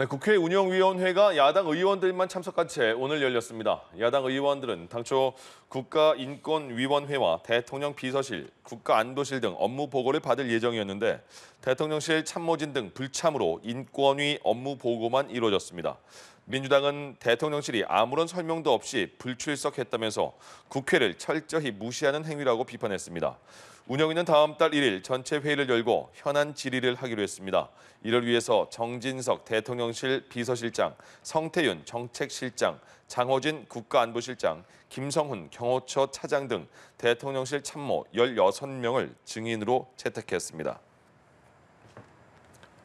네, 국회 운영위원회가 야당 의원들만 참석한 채 오늘 열렸습니다. 야당 의원들은 당초 국가인권위원회와 대통령 비서실, 국가안보실 등 업무 보고를 받을 예정이었는데 대통령실 참모진 등 불참으로 인권위 업무 보고만 이루어졌습니다. 민주당은 대통령실이 아무런 설명도 없이 불출석했다면서 국회를 철저히 무시하는 행위라고 비판했습니다. 운영위는 다음 달 1일 전체 회의를 열고 현안 질의를 하기로 했습니다. 이를 위해서 정진석 대통령실 비서실장, 성태윤 정책실장, 장호진 국가안보실장, 김성훈 경호처 차장 등 대통령실 참모 16명을 증인으로 채택했습니다.